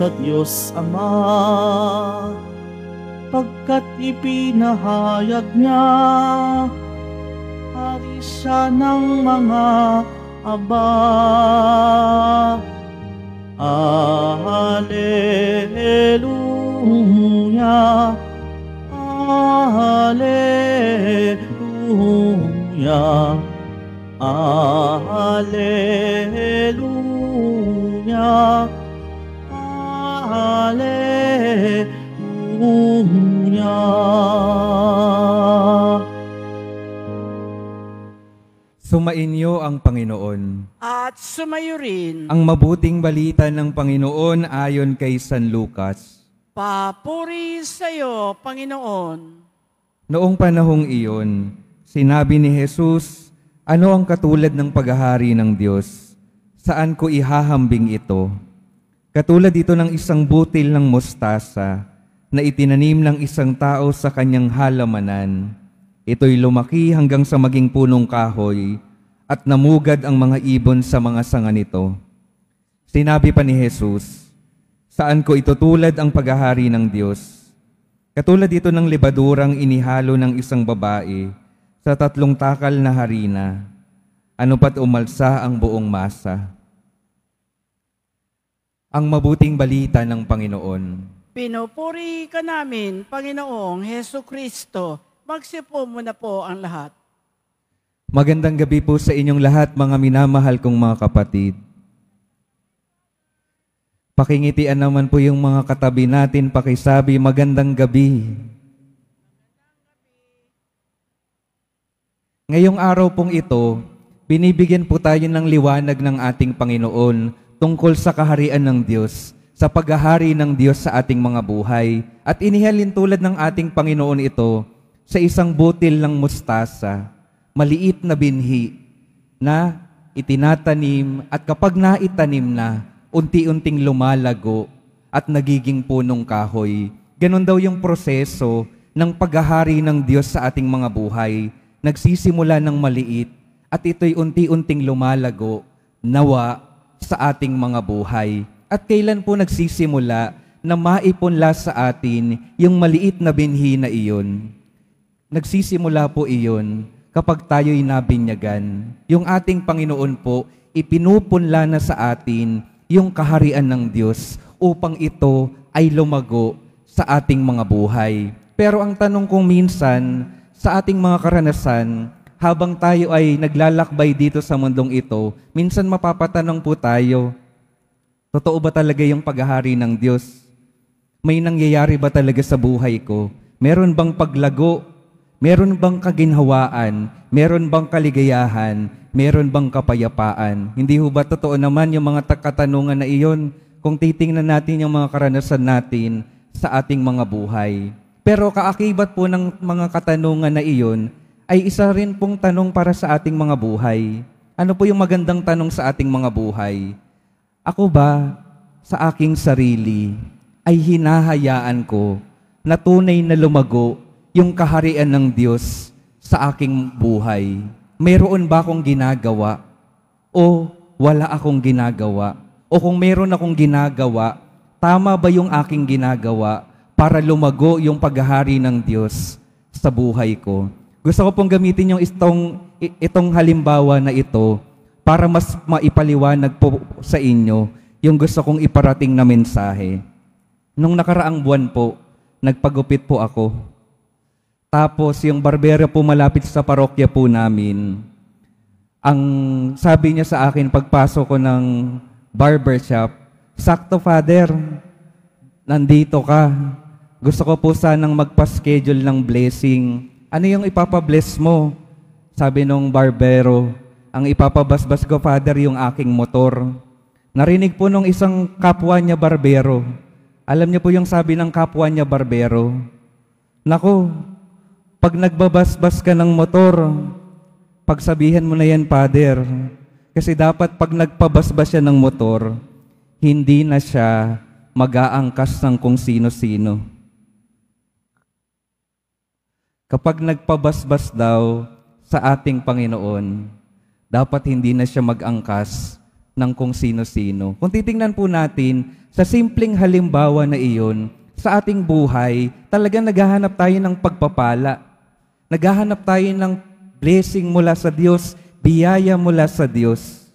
sa Diyos Ama pagkat ipinahayag niya hari siya ng mga aba Alleluia Alleluia Alleluia Alleluia. Sumainyo ang Panginoon. At sumayo rin. Ang mabuting balita ng Panginoon ayon kay San Lucas. Papuri sa iyo, Panginoon. Noong panahong iyon, sinabi ni Jesus, Ano ang katulad ng paghahari ng Diyos? Saan ko ihahambing ito? Katulad dito ng isang butil ng mustasa na itinanim ng isang tao sa kanyang halamanan. Ito'y lumaki hanggang sa maging punong kahoy at namugad ang mga ibon sa mga sanga nito. Sinabi pa ni Jesus, Saan ko itutulad ang paghahari ng Diyos? Katulad dito ng libadurang inihalo ng isang babae sa tatlong takal na harina, ano pat umalsa ang buong masa. Ang mabuting balita ng Panginoon. Pinupuri ka namin, Panginoong Heso Kristo. Magsipo mo po ang lahat. Magandang gabi po sa inyong lahat, mga minamahal kong mga kapatid. Pakingitian naman po yung mga katabi natin, pakisabi, magandang gabi. Ngayong araw pong ito, binibigyan po tayo ng liwanag ng ating Panginoon tungkol sa kaharian ng Diyos, sa paghahari ng Diyos sa ating mga buhay, at inihalin tulad ng ating Panginoon ito sa isang butil ng mustasa, maliit na binhi na itinatanim at kapag naitanim na, unti-unting lumalago at nagiging punong kahoy. Ganon daw yung proseso ng paghahari ng Diyos sa ating mga buhay. Nagsisimula ng maliit at ito'y unti-unting lumalago, nawa sa ating mga buhay? At kailan po nagsisimula na maipunla sa atin yung maliit na binhi na iyon? Nagsisimula po iyon kapag tayo'y nabinyagan. Yung ating Panginoon po, ipinupunla na sa atin yung kaharian ng Diyos upang ito ay lumago sa ating mga buhay. Pero ang tanong kung minsan, sa ating mga karanasan, habang tayo ay naglalakbay dito sa mundong ito, minsan mapapatanong po tayo, totoo ba talaga yung paghahari ng Diyos? May nangyayari ba talaga sa buhay ko? Meron bang paglago? Meron bang kaginhawaan? Meron bang kaligayahan? Meron bang kapayapaan? Hindi ho ba totoo naman yung mga katanungan na iyon kung titingnan natin yung mga karanasan natin sa ating mga buhay? Pero kaakibat po ng mga katanungan na iyon ay isa rin pong tanong para sa ating mga buhay. Ano po yung magandang tanong sa ating mga buhay? Ako ba sa aking sarili ay hinahayaan ko na tunay na lumago yung kaharian ng Diyos sa aking buhay? Mayroon ba akong ginagawa? O wala akong ginagawa? O kung meron akong ginagawa, tama ba yung aking ginagawa para lumago yung paghahari ng Diyos sa buhay ko? Gusto ko pong gamitin yung itong, itong halimbawa na ito para mas maipaliwanag po sa inyo yung gusto kong iparating na mensahe. Nung nakaraang buwan po, nagpagupit po ako. Tapos yung barbero po malapit sa parokya po namin. Ang sabi niya sa akin pagpasok ko ng barbershop, Sakto Father, nandito ka. Gusto ko po sanang magpa-schedule ng blessing ano yung ipapabless mo? Sabi nung barbero, ang ipapabasbas ko, Father, yung aking motor. Narinig po nung isang kapwa niya barbero. Alam niyo po yung sabi ng kapwa niya barbero. Nako, pag nagbabasbas ka ng motor, pagsabihan mo na yan, Father. Kasi dapat pag nagpabasbas siya ng motor, hindi na siya mag-aangkas ng kung sino-sino. Kapag nagpabasbas daw sa ating Panginoon, dapat hindi na siya mag-angkas ng kung sino-sino. Kung titingnan po natin, sa simpleng halimbawa na iyon, sa ating buhay, talagang naghahanap tayo ng pagpapala. Naghahanap tayo ng blessing mula sa Diyos, biyaya mula sa Diyos.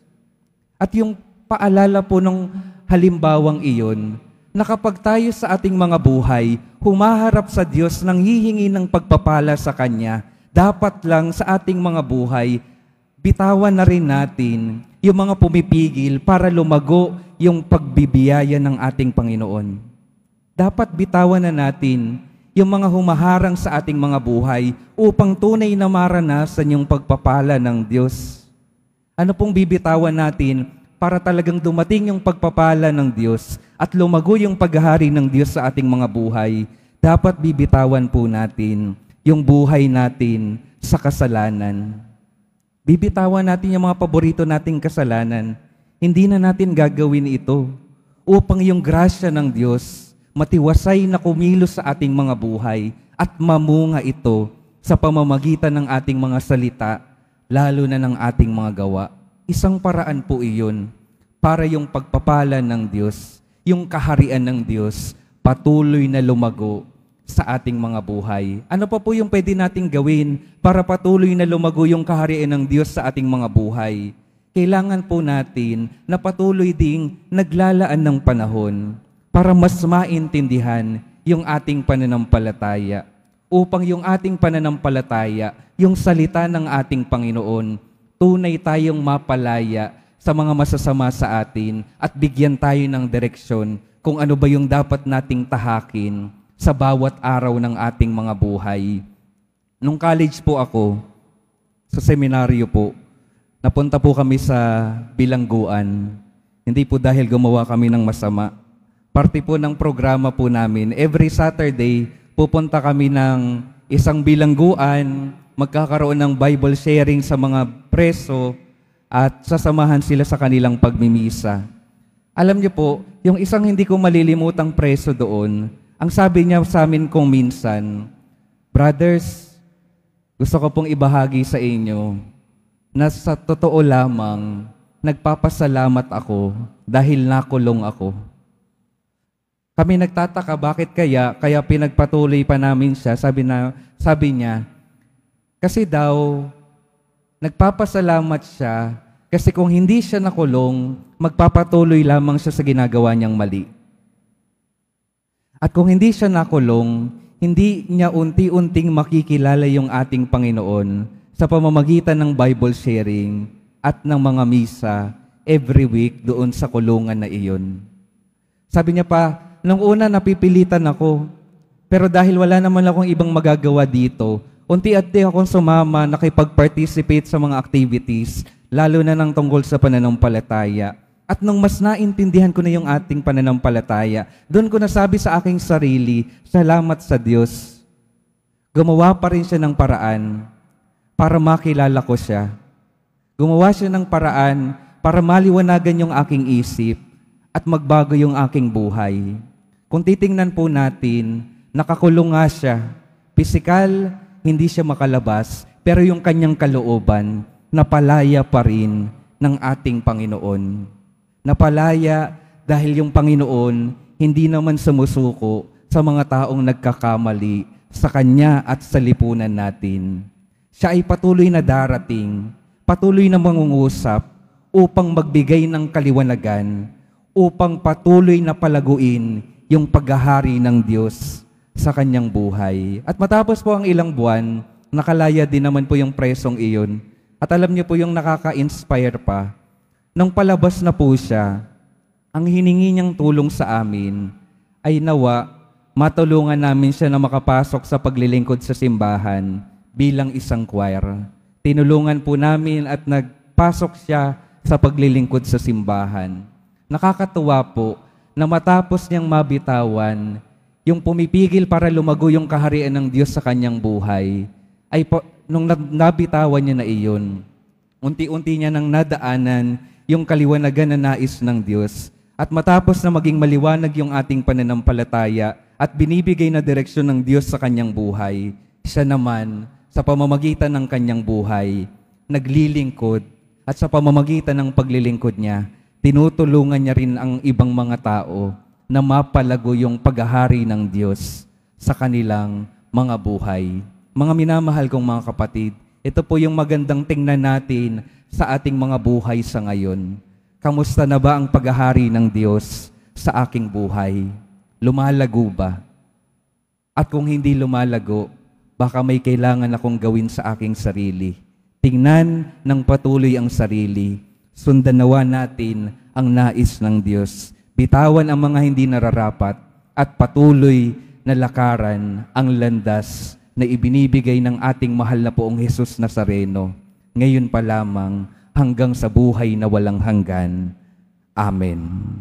At yung paalala po ng halimbawang iyon, na kapag tayo sa ating mga buhay, humaharap sa Diyos nang hihingi ng pagpapala sa Kanya, dapat lang sa ating mga buhay, bitawan na rin natin yung mga pumipigil para lumago yung pagbibiyaya ng ating Panginoon. Dapat bitawan na natin yung mga humaharang sa ating mga buhay upang tunay na maranasan yung pagpapala ng Diyos. Ano pong bibitawan natin para talagang dumating yung pagpapala ng Diyos at lumago yung paghahari ng Diyos sa ating mga buhay, dapat bibitawan po natin yung buhay natin sa kasalanan. Bibitawan natin yung mga paborito nating kasalanan. Hindi na natin gagawin ito upang yung grasya ng Diyos matiwasay na kumilos sa ating mga buhay at mamunga ito sa pamamagitan ng ating mga salita, lalo na ng ating mga gawa. Isang paraan po iyon para yung pagpapala ng Diyos, yung kaharian ng Diyos, patuloy na lumago sa ating mga buhay. Ano pa po yung pwede nating gawin para patuloy na lumago yung kaharian ng Diyos sa ating mga buhay? Kailangan po natin na patuloy ding naglalaan ng panahon para mas maintindihan yung ating pananampalataya upang yung ating pananampalataya, yung salita ng ating Panginoon, tunay tayong mapalaya sa mga masasama sa atin at bigyan tayo ng direksyon kung ano ba yung dapat nating tahakin sa bawat araw ng ating mga buhay. Nung college po ako, sa seminaryo po, napunta po kami sa bilangguan. Hindi po dahil gumawa kami ng masama. Parte po ng programa po namin, every Saturday, pupunta kami ng isang bilangguan magkakaroon ng Bible sharing sa mga preso at sasamahan sila sa kanilang pagmimisa. Alam niyo po, yung isang hindi ko malilimutang preso doon, ang sabi niya sa amin kung minsan, Brothers, gusto ko pong ibahagi sa inyo na sa totoo lamang, nagpapasalamat ako dahil nakulong ako. Kami nagtataka bakit kaya, kaya pinagpatuloy pa namin siya. Sabi, na, sabi niya, kasi daw, nagpapasalamat siya kasi kung hindi siya nakulong, magpapatuloy lamang siya sa ginagawa niyang mali. At kung hindi siya nakulong, hindi niya unti-unting makikilala yung ating Panginoon sa pamamagitan ng Bible sharing at ng mga misa every week doon sa kulungan na iyon. Sabi niya pa, nung una napipilitan ako, pero dahil wala naman akong ibang magagawa dito, unti-unti akong sumama, nakipag-participate sa mga activities, lalo na ng tungkol sa pananampalataya. At nung mas naintindihan ko na yung ating pananampalataya, doon ko nasabi sa aking sarili, salamat sa Diyos. Gumawa pa rin siya ng paraan para makilala ko siya. Gumawa siya ng paraan para maliwanagan yung aking isip at magbago yung aking buhay. Kung titingnan po natin, nakakulong nga siya, pisikal hindi siya makalabas, pero yung kanyang kalooban, napalaya pa rin ng ating Panginoon. Napalaya dahil yung Panginoon hindi naman sumusuko sa mga taong nagkakamali sa Kanya at sa lipunan natin. Siya ay patuloy na darating, patuloy na mangungusap upang magbigay ng kaliwanagan, upang patuloy na palaguin yung paghahari ng Diyos sa kanyang buhay. At matapos po ang ilang buwan, nakalaya din naman po yung presong iyon. At alam niyo po yung nakaka-inspire pa. Nung palabas na po siya, ang hiningi niyang tulong sa amin ay nawa matulungan namin siya na makapasok sa paglilingkod sa simbahan bilang isang choir. Tinulungan po namin at nagpasok siya sa paglilingkod sa simbahan. Nakakatuwa po na matapos niyang mabitawan yung pumipigil para lumago yung kaharian ng Diyos sa kanyang buhay, ay po, nung nabitawan niya na iyon, unti-unti niya nang nadaanan yung kaliwanagan na nais ng Diyos. At matapos na maging maliwanag yung ating pananampalataya at binibigay na direksyon ng Diyos sa kanyang buhay, siya naman, sa pamamagitan ng kanyang buhay, naglilingkod at sa pamamagitan ng paglilingkod niya, tinutulungan niya rin ang ibang mga tao na mapalago yung paghahari ng Diyos sa kanilang mga buhay. Mga minamahal kong mga kapatid, ito po yung magandang tingnan natin sa ating mga buhay sa ngayon. Kamusta na ba ang paghahari ng Diyos sa aking buhay? Lumalago ba? At kung hindi lumalago, baka may kailangan akong gawin sa aking sarili. Tingnan ng patuloy ang sarili. Sundan nawa natin ang nais ng Diyos bitawan ang mga hindi nararapat at patuloy na lakaran ang landas na ibinibigay ng ating mahal na poong Jesus Nazareno, ngayon pa lamang hanggang sa buhay na walang hanggan. Amen.